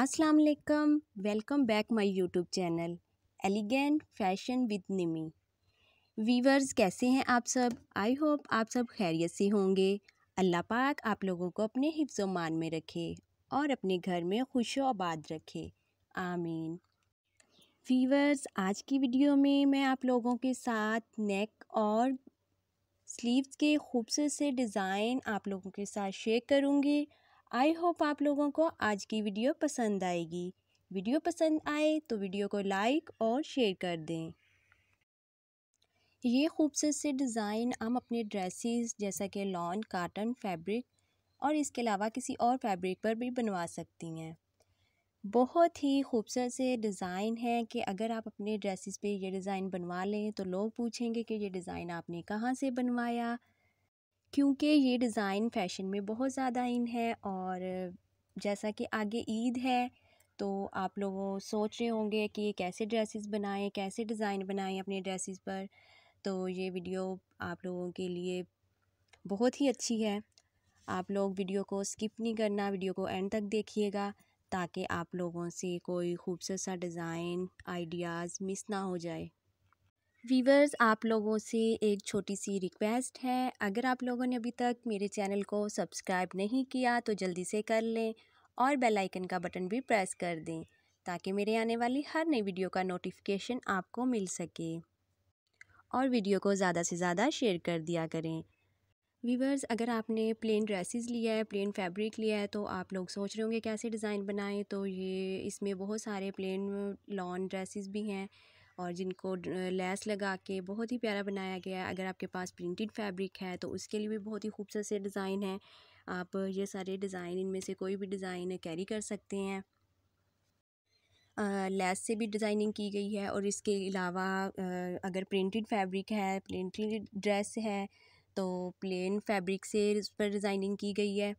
अस्सलाम वालेकुम welcome back my YouTube channel elegant fashion with Nimi viewers कैसे हैं आप सब आई होप आप सब खैरियत से होंगे अल्लाह पाक आप लोगों को अपने हिफ्ज मान में रखे और अपने घर में खुश आबाद रखे आमीन वीवर्स आज की वीडियो में मैं आप लोगों के साथ नेक और स्लीव्स के खूबसूरत से डिज़ाइन आप लोगों के साथ शेयर करूँगी आई होप आप लोगों को आज की वीडियो पसंद आएगी वीडियो पसंद आए तो वीडियो को लाइक और शेयर कर दें ये खूबसूरत से डिज़ाइन हम अपने ड्रेसेस जैसा कि लॉन काटन फैब्रिक और इसके अलावा किसी और फैब्रिक पर भी बनवा सकती हैं बहुत ही खूबसूरत से डिज़ाइन है कि अगर आप अपने ड्रेसेस पे ये डिज़ाइन बनवा लें तो लोग पूछेंगे कि ये डिज़ाइन आपने कहाँ से बनवाया क्योंकि ये डिज़ाइन फ़ैशन में बहुत ज़्यादा इन है और जैसा कि आगे ईद है तो आप लोग सोच रहे होंगे कि कैसे ड्रेसेस बनाएं कैसे डिज़ाइन बनाएं अपने ड्रेसेस पर तो ये वीडियो आप लोगों के लिए बहुत ही अच्छी है आप लोग वीडियो को स्किप नहीं करना वीडियो को एंड तक देखिएगा ताकि आप लोगों से कोई खूबसूरत सा डिज़ाइन आइडियाज़ मिस ना हो जाए वीवर्स आप लोगों से एक छोटी सी रिक्वेस्ट है अगर आप लोगों ने अभी तक मेरे चैनल को सब्सक्राइब नहीं किया तो जल्दी से कर लें और बेल आइकन का बटन भी प्रेस कर दें ताकि मेरे आने वाली हर नई वीडियो का नोटिफिकेशन आपको मिल सके और वीडियो को ज़्यादा से ज़्यादा शेयर कर दिया करें वीवर्स अगर आपने प्लेन ड्रेसेस लिया है प्लेन फैब्रिक लिया है तो आप लोग सोच रहे होंगे कैसे डिज़ाइन बनाएं तो ये इसमें बहुत सारे प्लेन लॉन ड्रेसेस भी हैं और जिनको लेस लगा के बहुत ही प्यारा बनाया गया है अगर आपके पास प्रिंटेड फैब्रिक है तो उसके लिए भी बहुत ही खूबसूरत से डिज़ाइन है आप ये सारे डिज़ाइन इनमें से कोई भी डिज़ाइन कैरी कर सकते हैं लेस से भी डिज़ाइनिंग की गई है और इसके अलावा अगर प्रिंटेड फैब्रिक है प्रिंटेड ड्रेस है तो प्लेन फैब्रिक से इस पर डिज़ाइनिंग की गई है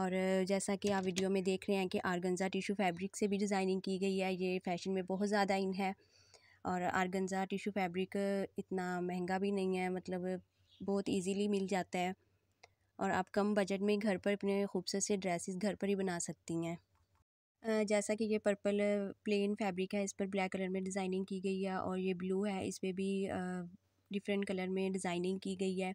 और जैसा कि आप वीडियो में देख रहे हैं कि आर्गनज़ा टिशू फैब्रिक से भी डिज़ाइनिंग की गई है ये फैशन में बहुत ज़्यादा इन है और आर्गनजा टिशू फैब्रिक इतना महंगा भी नहीं है मतलब बहुत इजीली मिल जाता है और आप कम बजट में घर पर अपने खूबसूरत से ड्रेसेस घर पर ही बना सकती हैं जैसा कि ये पर्पल प्लेन फैब्रिक है इस पर ब्लैक कलर में डिज़ाइनिंग की गई है और ये ब्लू है इस पर भी डिफरेंट कलर में डिज़ाइनिंग की गई है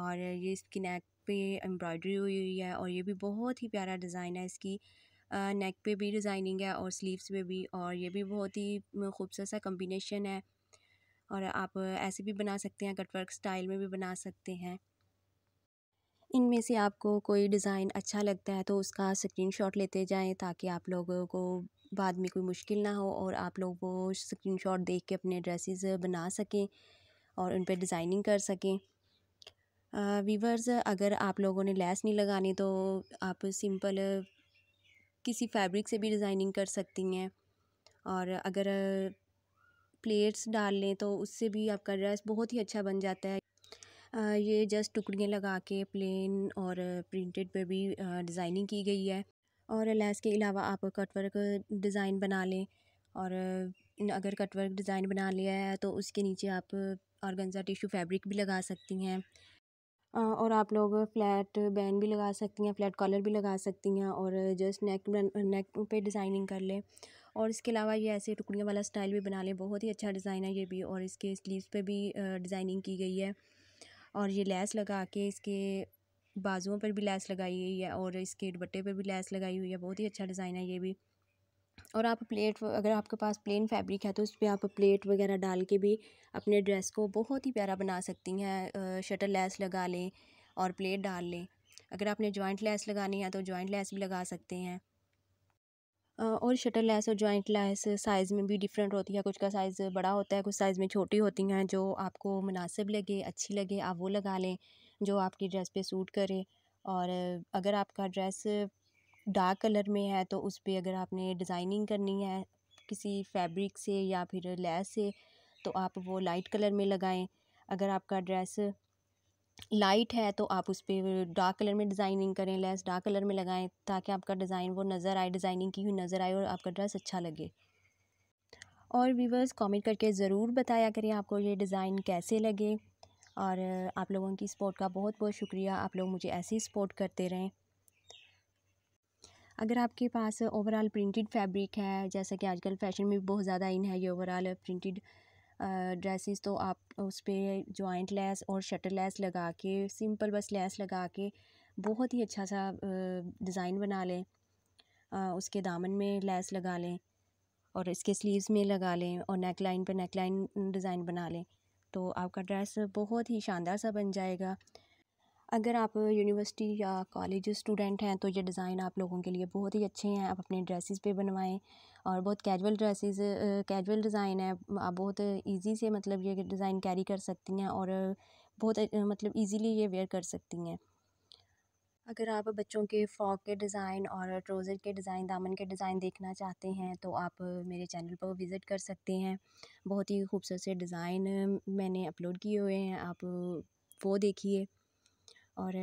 और ये इसकी नेक पे एम्ब्रॉयडरी हुई हुई है और ये भी बहुत ही प्यारा डिज़ाइन है इसकी नेक पे भी डिज़ाइनिंग है और स्लीव्स पे भी और ये भी बहुत ही खूबसूरत सा कम्बिनेशन है और आप ऐसे भी बना सकते हैं कटवर्क स्टाइल में भी बना सकते हैं इनमें से आपको कोई डिज़ाइन अच्छा लगता है तो उसका स्क्रीनशॉट लेते जाएं ताकि आप लोगों को बाद में कोई मुश्किल ना हो और आप लोग वो स्क्रीनशॉट देख के अपने ड्रेसेस बना सकें और उन पर डिज़ाइनिंग कर सकें वीवर्स अगर आप लोगों ने लैस नहीं लगानी तो आप सिंपल किसी फैब्रिक से भी डिज़ाइनिंग कर सकती हैं और अगर प्लेट्स डाल लें तो उससे भी आपका ड्रेस बहुत ही अच्छा बन जाता है ये जस्ट टुकड़ियाँ लगा के प्लेन और प्रिंटेड पे भी डिज़ाइनिंग की गई है और लैस के अलावा आप कटवर्क डिज़ाइन बना लें और अगर कटवर्क डिज़ाइन बना लिया है तो उसके नीचे आप और टिश्यू फैब्रिक भी लगा सकती हैं और आप लोग फ्लैट बैन भी लगा सकती हैं फ्लैट कॉलर भी लगा सकती हैं और जस्ट नेक नेक पे डिज़ाइनिंग कर ले और इसके अलावा ये ऐसे टुकड़ियों वाला स्टाइल भी बना लें बहुत ही अच्छा डिज़ाइन है ये भी और इसके स्लीव्स पे भी डिज़ाइनिंग की गई है और ये लैस लगा के इसके बाजुओं पर भी लैस लगाई गई है और इसके दुपट्टे पर भी लैस लगाई हुई है बहुत ही अच्छा डिज़ाइन है ये भी और आप प्लेट अगर आपके पास प्लेन फैब्रिक है तो उस पर आप प्लेट वगैरह डाल के भी अपने ड्रेस को बहुत ही प्यारा बना सकती हैं शटर लेस लगा लें और प्लेट डाल लें अगर आपने जॉइंट लेस लगानी है तो जॉइंट लेस भी लगा सकते हैं और शटर लेस और जॉइंट लेस साइज़ में भी डिफरेंट होती है कुछ का साइज़ बड़ा होता है कुछ साइज़ में छोटी होती हैं जो आपको मुनासिब लगे अच्छी लगे आप वो लगा लें जो आपकी ड्रेस पे सूट करे और अगर आपका ड्रेस डार्क कलर में है तो उस पर अगर आपने डिज़ाइनिंग करनी है किसी फैब्रिक से या फिर लैस से तो आप वो लाइट कलर में लगाएं अगर आपका ड्रेस लाइट है तो आप उस पर डार्क कलर में डिज़ाइनिंग करें लेस डार्क कलर में लगाएं ताकि आपका डिज़ाइन वो नज़र आए डिज़ाइनिंग की हुई नज़र आए और आपका ड्रेस अच्छा लगे और व्यूवर्स कमेंट करके ज़रूर बताया करें आपको ये डिज़ाइन कैसे लगे और आप लोगों की सपोर्ट का बहुत बहुत शुक्रिया आप लोग मुझे ऐसे ही सपोर्ट करते रहें अगर आपके पास ओवरऑल प्रिंटेड फैब्रिक है जैसा कि आजकल फैशन में बहुत ज़्यादा इन है ये ओवरऑल प्रिंटेड ड्रेसेस तो आप उस पर जॉइंट लेस और शटर लेस लगा के सिंपल बस लेस लगा के बहुत ही अच्छा सा डिज़ाइन बना लें उसके दामन में लेस लगा लें और इसके स्लीव्स में लगा लें और नेक लाइन पर नेक लाइन डिज़ाइन बना लें तो आपका ड्रेस बहुत ही शानदार सा बन जाएगा अगर आप यूनिवर्सिटी या कॉलेज स्टूडेंट हैं तो ये डिज़ाइन आप लोगों के लिए बहुत ही अच्छे हैं आप अपने ड्रेसेस पे बनवाएं और बहुत कैजुअल ड्रेसेस कैजुअल डिज़ाइन है आप बहुत इजी से मतलब ये डिज़ाइन कैरी कर सकती हैं और बहुत मतलब इजीली ये वेयर कर सकती हैं अगर आप बच्चों के फ्रॉक के डिज़ाइन और ट्रोज़र के डिज़ाइन दामन के डिज़ाइन देखना चाहते हैं तो आप मेरे चैनल पर विज़िट कर सकते हैं बहुत ही खूबसूरत से डिज़ाइन मैंने अपलोड किए हुए हैं आप वो देखिए और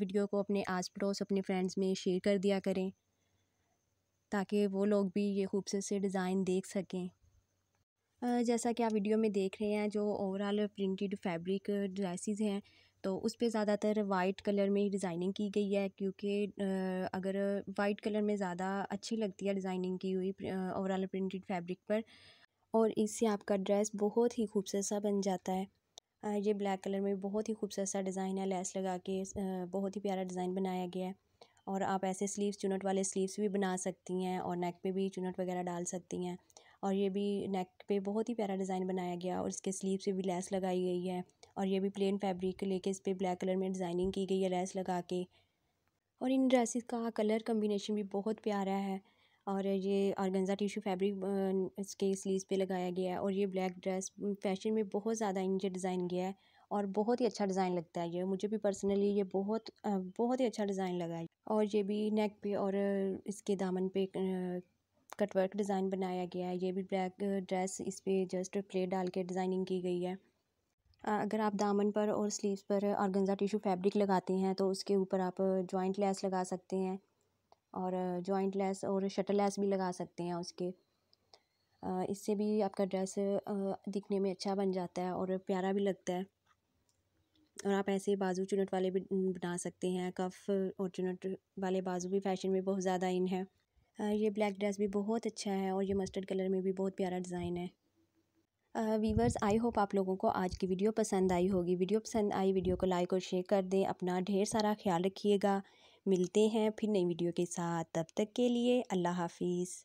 वीडियो को अपने आस पड़ोस अपने फ्रेंड्स में शेयर कर दिया करें ताकि वो लोग भी ये खूबसूरत से डिज़ाइन देख सकें जैसा कि आप वीडियो में देख रहे हैं जो ओवरऑल प्रिंटेड फैब्रिक ड्रेसिज़ हैं तो उस पर ज़्यादातर वाइट कलर में ही डिज़ाइनिंग की गई है क्योंकि अगर वाइट कलर में ज़्यादा अच्छी लगती है डिज़ाइनिंग की हुई ओवरऑल प्रिंटेड फैब्रिक पर और इससे आपका ड्रेस बहुत ही खूबसूरत सा बन जाता है ये ब्लैक कलर में बहुत ही खूबसूरत सा डिज़ाइन है लेस लगा के बहुत ही प्यारा डिज़ाइन बनाया गया है और आप ऐसे स्लीव्स चुनट वाले स्लीव्स भी बना सकती हैं और नेक पे भी चुनट वगैरह डाल सकती हैं और ये भी नेक पे बहुत ही प्यारा डिज़ाइन बनाया गया और इसके स्लीव्स पे भी लेस लगाई गई है और ये भी प्लेन फैब्रिक लेके इस पर ब्लैक कलर में डिज़ाइनिंग की गई है लेस लगा के और इन ड्रेसिस का कलर कम्बिनेशन भी बहुत प्यारा है और ये ऑर्गेन्जा टिश्यू फैब्रिक इसके स्लीव पे लगाया गया है और ये ब्लैक ड्रेस फैशन में बहुत ज़्यादा इनके डिज़ाइन गया है और बहुत ही अच्छा डिज़ाइन लगता है ये मुझे भी पर्सनली ये बहुत बहुत ही अच्छा डिज़ाइन लगा है और ये भी नेक पे और इसके दामन पे कटवर्क डिज़ाइन बनाया गया है ये भी ब्लैक ड्रेस इस पर जस्ट प्लेट डाल के डिज़ाइनिंग की गई है अगर आप दामन पर और स्लीव्स पर ऑर्गेन्जा टिश्यू फैब्रिक लगाते हैं तो उसके ऊपर आप जॉइंट लेस लगा सकते हैं और जॉइंट लैस और शटर लेस भी लगा सकते हैं उसके इससे भी आपका ड्रेस दिखने में अच्छा बन जाता है और प्यारा भी लगता है और आप ऐसे बाजू चुनट वाले भी बना सकते हैं कफ और चुनट वाले बाजू भी फैशन में बहुत ज़्यादा इन है ये ब्लैक ड्रेस भी बहुत अच्छा है और ये मस्टर्ड कलर में भी बहुत प्यारा डिज़ाइन है वीवर्स आई होप आप लोगों को आज की वीडियो पसंद आई होगी वीडियो पसंद आई वीडियो को लाइक और शेयर कर दें अपना ढेर सारा ख्याल रखिएगा मिलते हैं फिर नई वीडियो के साथ तब तक के लिए अल्लाह हाफिज़